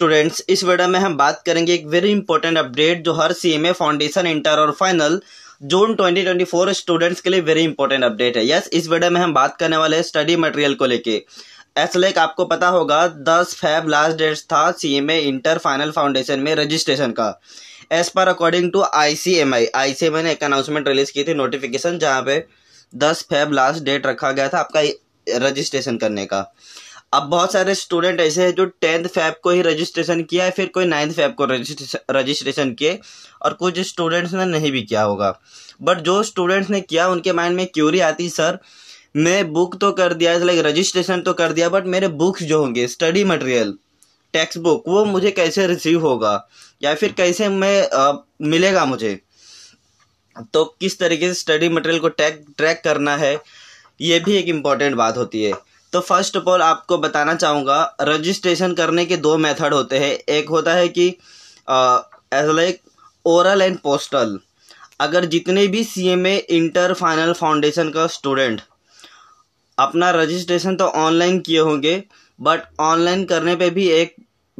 students इस video में हम बात करेंगे एक वेरी इंपॉर्टेंट अपडेट जो हर सीएमए फाउंडेशन इंटर और फाइनल जून 2024 स्टूडेंट्स के लिए वेरी इंपॉर्टेंट अपडेट है यस yes, इस वीडियो में हम बात करने वाले हैं स्टडी मटेरियल को लेके एस लाइक आपको पता होगा 10 फेब लास्ट डेट था सीएमए इंटर फाइनल फाउंडेशन में रजिस्ट्रेशन का as per according to I C M I I C M I ने एक अनाउंसमेंट रिलीज की थी नोटिफिकेशन जहाँ पे दस फेब लास्ट डेट रखा गया था आपका रजिस्ट्रेशन करने का अब बहुत सारे स्टूडेंट ऐसे हैं जो टेंथ फैब को ही रजिस्ट्रेशन किया है फिर कोई नाइन्थ फैब को रजिस्ट्रेशन किए और कुछ स्टूडेंट्स ने नहीं भी किया होगा बट जो स्टूडेंट्स ने किया उनके माइंड में क्यूरी आती सर मैं बुक तो कर दिया लाइक रजिस्ट्रेशन तो कर दिया बट मेरे बुक्स जो होंगे स्टडी मटेरियल टेक्स्ट बुक वो मुझे कैसे रिसीव होगा या फिर कैसे मैं आ, मिलेगा मुझे तो किस तरीके से स्टडी मटेरियल को ट्रैक ट्रैक करना है ये भी एक इम्पॉर्टेंट बात होती है तो फर्स्ट ऑफ ऑल आपको बताना चाहूँगा रजिस्ट्रेशन करने के दो मेथड होते हैं एक होता है कि as like oral and postal अगर जितने भी C M A inter final foundation का स्टूडेंट अपना रजिस्ट्रेशन तो ऑनलाइन किए होंगे बट ऑनलाइन करने पे भी एक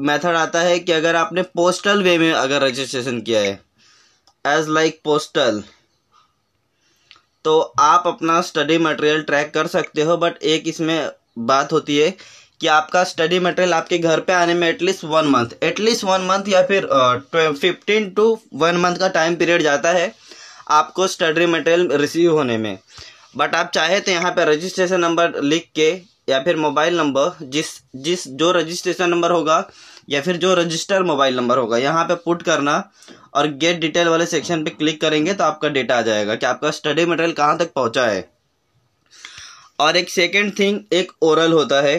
मेथड आता है कि अगर आपने पोस्टल वे में अगर रजिस्ट्रेशन किया है एज लाइक पोस्टल तो आप अपना स्टडी मटेरियल ट्रैक कर सकते हो बट एक इसमें बात होती है कि आपका स्टडी मटेरियल आपके घर पे आने में at least one month at least one month या फिर फिफ्टीन टू वन मंथ का टाइम पीरियड जाता है आपको स्टडी मटेरियल रिसीव होने में बट आप चाहे तो यहाँ पे रजिस्ट्रेशन नंबर लिख के या फिर मोबाइल नंबर जिस जिस जो रजिस्ट्रेशन नंबर होगा या फिर जो रजिस्टर मोबाइल नंबर होगा यहाँ पे पुट करना और गेट डिटेल वाले सेक्शन पे क्लिक करेंगे तो आपका डेटा आ जाएगा कि आपका स्टडी मटेरियल कहाँ तक पहुँचा है और एक सेकेंड थिंग एक ओरल होता है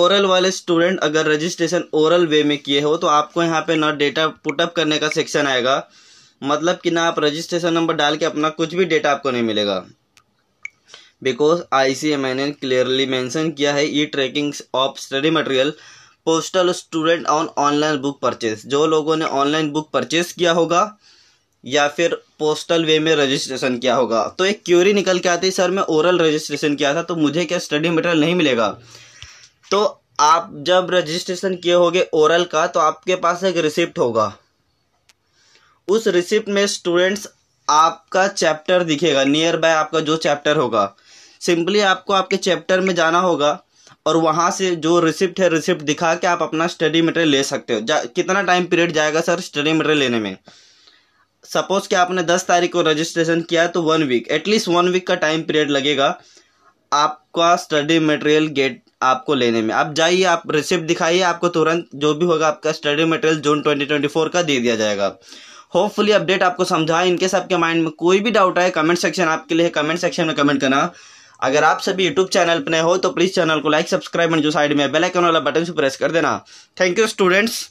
ओरल वाले स्टूडेंट अगर रजिस्ट्रेशन ओरल वे में किए हो तो आपको यहाँ पे ना डेटा पुटअप करने का सेक्शन आएगा मतलब कि ना आप रजिस्ट्रेशन नंबर डाल के अपना कुछ भी डेटा आपको नहीं मिलेगा because I C M N ने क्लियरली मैंसन किया है e tracking of study material postal student on online book purchase जो लोगों ने ऑनलाइन बुक परचेज किया होगा या फिर पोस्टल वे में रजिस्ट्रेशन किया होगा तो एक क्यूरी निकल के आती है सर मैं ओरल रजिस्ट्रेशन किया था तो मुझे क्या स्टडी मटेरियल नहीं मिलेगा तो आप जब रजिस्ट्रेशन किए होगे ओरल का तो आपके पास एक रिसिप्ट होगा उस रिसिप्ट में स्टूडेंट्स आपका चैप्टर दिखेगा नियर बाय आपका जो चैप्टर होगा सिंपली आपको आपके चैप्टर में जाना होगा और वहाँ से जो रिसिप्ट है रिसिप्ट दिखा के आप अपना स्टडी मटेरियल ले सकते हो कितना टाइम पीरियड जाएगा सर स्टडी मटेरियल लेने में सपोज कि आपने दस तारीख को रजिस्ट्रेशन किया तो one week at least one week का टाइम पीरियड लगेगा आपका स्टडी मटेरियल गेट आपको लेने में आप जाइए आप रिसिप्ट दिखाइए आपको तुरंत जो भी होगा आपका स्टडी मटेरियल जून 2024 का दे दिया जाएगा होपफुली अपडेट आपको समझा इनके आपके माइंड में कोई भी डाउट आए कमेंट सेक्शन आपके लिए कमेंट सेक्शन में कमेंट करना अगर आप सभी यूट्यूब चैनल पर नए हो तो प्लीज़ चैनल को लाइक सब्सक्राइब एंड जो साइड में बेल आइकन वाला बटन से प्रेस कर देना थैंक यू स्टूडेंट्स